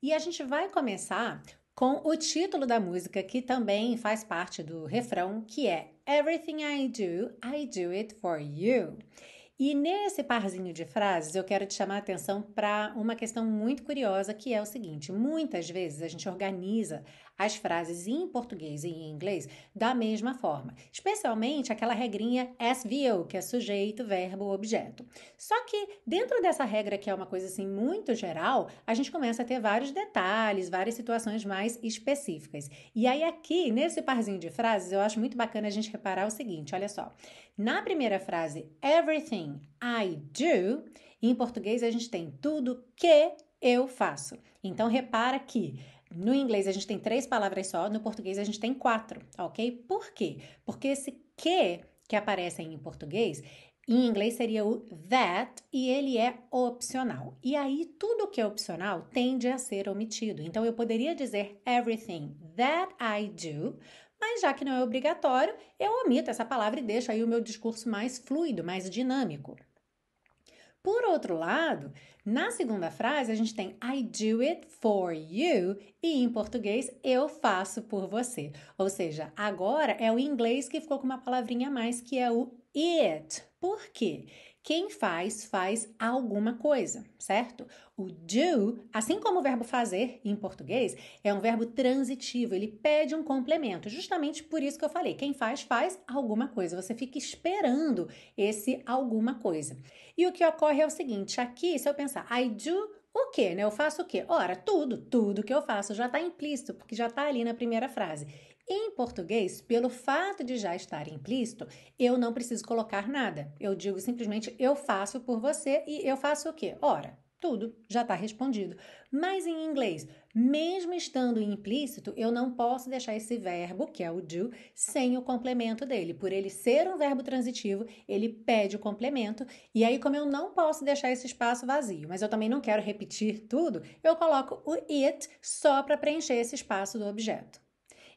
E a gente vai começar com o título da música, que também faz parte do refrão, que é Everything I Do, I Do It For You. E nesse parzinho de frases, eu quero te chamar a atenção para uma questão muito curiosa, que é o seguinte: muitas vezes a gente organiza as frases em português e em inglês da mesma forma, especialmente aquela regrinha SVO, que é sujeito, verbo, objeto. Só que dentro dessa regra, que é uma coisa assim muito geral, a gente começa a ter vários detalhes, várias situações mais específicas. E aí, aqui, nesse parzinho de frases, eu acho muito bacana a gente reparar o seguinte: olha só. Na primeira frase, everything tem assim, I do, em português a gente tem tudo que eu faço. Então repara que no inglês a gente tem três palavras só, no português a gente tem quatro, ok? Por quê? Porque esse que que aparece em português, em inglês seria o that e ele é opcional. E aí tudo que é opcional tende a ser omitido. Então eu poderia dizer everything that I do, já que não é obrigatório, eu omito essa palavra e deixo aí o meu discurso mais fluido, mais dinâmico. Por outro lado, na segunda frase a gente tem I do it for you e em português eu faço por você. Ou seja, agora é o inglês que ficou com uma palavrinha a mais que é o it. Por quê? Quem faz, faz alguma coisa, certo? O do, assim como o verbo fazer em português, é um verbo transitivo, ele pede um complemento. Justamente por isso que eu falei: quem faz, faz alguma coisa. Você fica esperando esse alguma coisa. E o que ocorre é o seguinte: aqui, se eu pensar I do o que, né? Eu faço o quê? Ora, tudo, tudo que eu faço já está implícito, porque já está ali na primeira frase. Em português, pelo fato de já estar implícito, eu não preciso colocar nada. Eu digo simplesmente eu faço por você e eu faço o quê? Ora, tudo já está respondido. Mas em inglês, mesmo estando implícito, eu não posso deixar esse verbo, que é o do, sem o complemento dele. Por ele ser um verbo transitivo, ele pede o complemento. E aí, como eu não posso deixar esse espaço vazio, mas eu também não quero repetir tudo, eu coloco o it só para preencher esse espaço do objeto.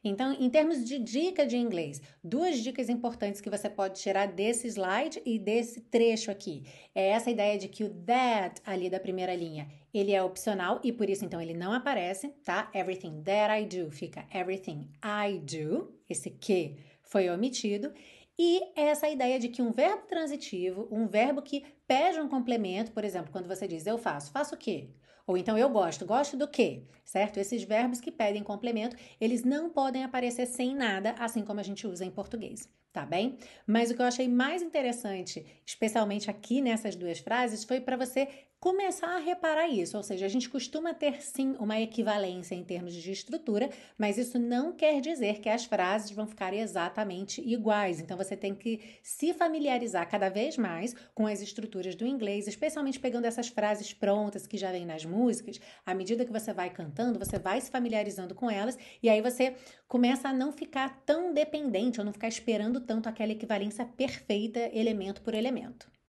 Então, em termos de dica de inglês, duas dicas importantes que você pode tirar desse slide e desse trecho aqui. É essa ideia de que o that ali da primeira linha, ele é opcional e por isso então ele não aparece, tá? Everything that I do fica everything I do. Esse que foi omitido. E essa ideia de que um verbo transitivo, um verbo que pede um complemento, por exemplo, quando você diz eu faço, faço o quê? Ou então eu gosto, gosto do quê? Certo? Esses verbos que pedem complemento, eles não podem aparecer sem nada, assim como a gente usa em português, tá bem? Mas o que eu achei mais interessante, especialmente aqui nessas duas frases, foi para você começar a reparar isso. Ou seja, a gente costuma ter sim uma equivalência em termos de estrutura, mas isso não quer dizer que as frases vão ficar exatamente iguais. Então você tem que se familiarizar cada vez mais com as estruturas do inglês, especialmente pegando essas frases prontas que já vêm nas músicas. À medida que você vai cantando, você vai se familiarizando com elas e aí você começa a não ficar tão dependente ou não ficar esperando tanto aquela equivalência perfeita elemento por elemento.